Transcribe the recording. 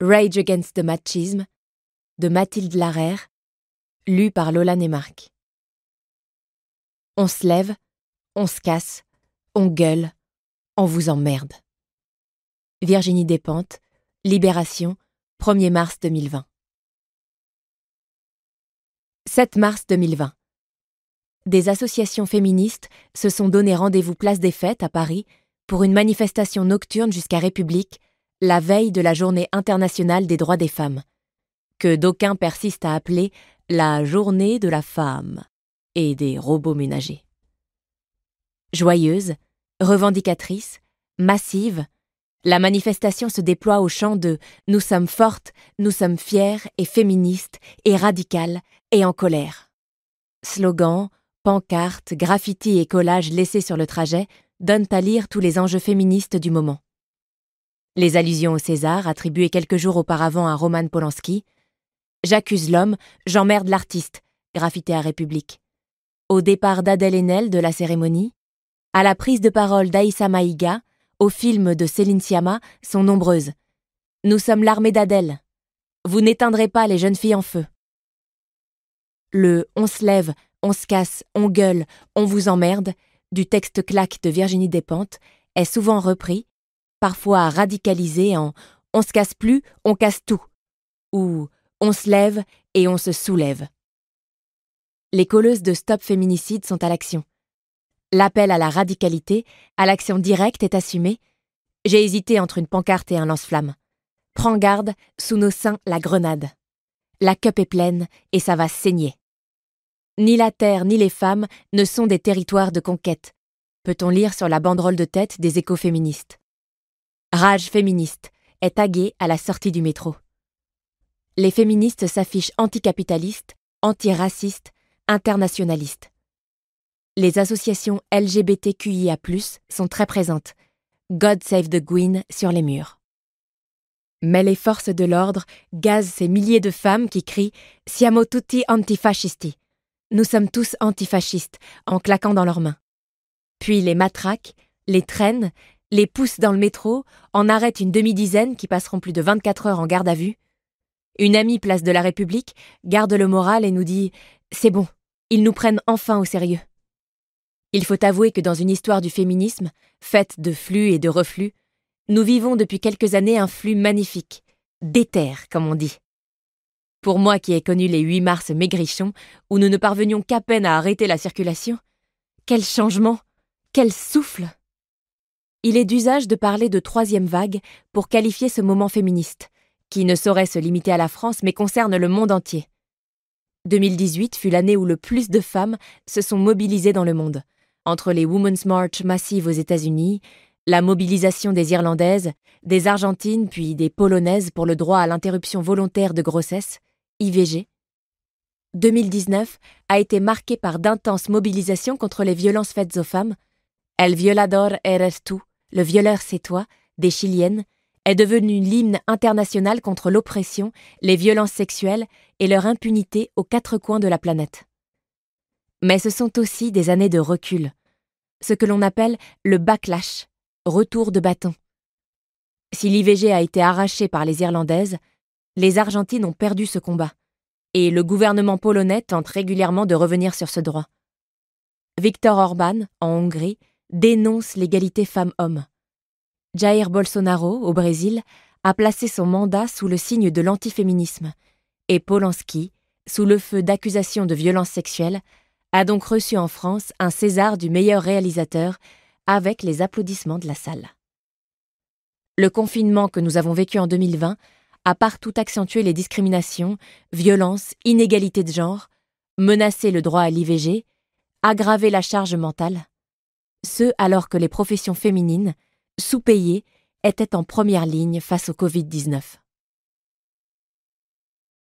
Rage Against the Machisme de Mathilde Larère, lu par Lola Nemark. On se lève, on se casse, on gueule, on vous emmerde. Virginie Despentes, Libération, 1er mars 2020. 7 mars 2020. Des associations féministes se sont donné rendez-vous place des Fêtes à Paris pour une manifestation nocturne jusqu'à République la veille de la Journée internationale des droits des femmes, que d'aucuns persistent à appeler la Journée de la femme et des robots ménagers. Joyeuse, revendicatrice, massive, la manifestation se déploie au champ de Nous sommes fortes, nous sommes fières et féministes et radicales et en colère. Slogans, pancartes, graffitis et collages laissés sur le trajet donnent à lire tous les enjeux féministes du moment les allusions au César attribuées quelques jours auparavant à Roman Polanski, J'accuse l'homme, j'emmerde l'artiste, graffité à République. Au départ d'Adèle Haenel de la cérémonie, à la prise de parole d'Aïssa Maïga, au film de Céline Sciamma, sont nombreuses. Nous sommes l'armée d'Adèle. Vous n'éteindrez pas les jeunes filles en feu. Le On se lève, on se casse, on gueule, on vous emmerde, du texte claque de Virginie Despentes, est souvent repris parfois radicalisé en on se casse plus, on casse tout ou on se lève et on se soulève. Les colleuses de Stop Féminicide sont à l'action. L'appel à la radicalité, à l'action directe est assumé. J'ai hésité entre une pancarte et un lance-flamme. Prends garde, sous nos seins la grenade. La cup est pleine et ça va saigner. Ni la terre ni les femmes ne sont des territoires de conquête. Peut-on lire sur la banderole de tête des écoféministes Rage féministe est taguée à la sortie du métro. Les féministes s'affichent anticapitalistes, antiracistes, internationalistes. Les associations LGBTQIA+ sont très présentes. God Save the Queen sur les murs. Mais les forces de l'ordre gazent ces milliers de femmes qui crient Siamo tutti antifascisti. Nous sommes tous antifascistes en claquant dans leurs mains. Puis les matraques, les traînent les poussent dans le métro, en arrêtent une demi-dizaine qui passeront plus de 24 heures en garde à vue. Une amie place de la République garde le moral et nous dit C'est bon, ils nous prennent enfin au sérieux. Il faut avouer que dans une histoire du féminisme, faite de flux et de reflux, nous vivons depuis quelques années un flux magnifique, d'éther, comme on dit. Pour moi qui ai connu les 8 mars maigrichons, où nous ne parvenions qu'à peine à arrêter la circulation, quel changement, quel souffle il est d'usage de parler de troisième vague pour qualifier ce moment féministe, qui ne saurait se limiter à la France mais concerne le monde entier. 2018 fut l'année où le plus de femmes se sont mobilisées dans le monde, entre les Women's March massives aux États-Unis, la mobilisation des Irlandaises, des Argentines puis des Polonaises pour le droit à l'interruption volontaire de grossesse, IVG. 2019 a été marqué par d'intenses mobilisations contre les violences faites aux femmes, El violador eres tu. Le violeur C'est des Chiliennes, est devenu l'hymne international contre l'oppression, les violences sexuelles et leur impunité aux quatre coins de la planète. Mais ce sont aussi des années de recul, ce que l'on appelle le backlash, retour de bâton. Si l'IVG a été arrachée par les Irlandaises, les Argentines ont perdu ce combat, et le gouvernement polonais tente régulièrement de revenir sur ce droit. Viktor Orban, en Hongrie, dénonce l'égalité femmes-hommes. Jair Bolsonaro, au Brésil, a placé son mandat sous le signe de l'antiféminisme, et Polanski, sous le feu d'accusations de violences sexuelles, a donc reçu en France un César du meilleur réalisateur, avec les applaudissements de la salle. Le confinement que nous avons vécu en 2020 a partout accentué les discriminations, violences, inégalités de genre, menacé le droit à l'IVG, aggravé la charge mentale ce alors que les professions féminines, sous-payées, étaient en première ligne face au Covid-19.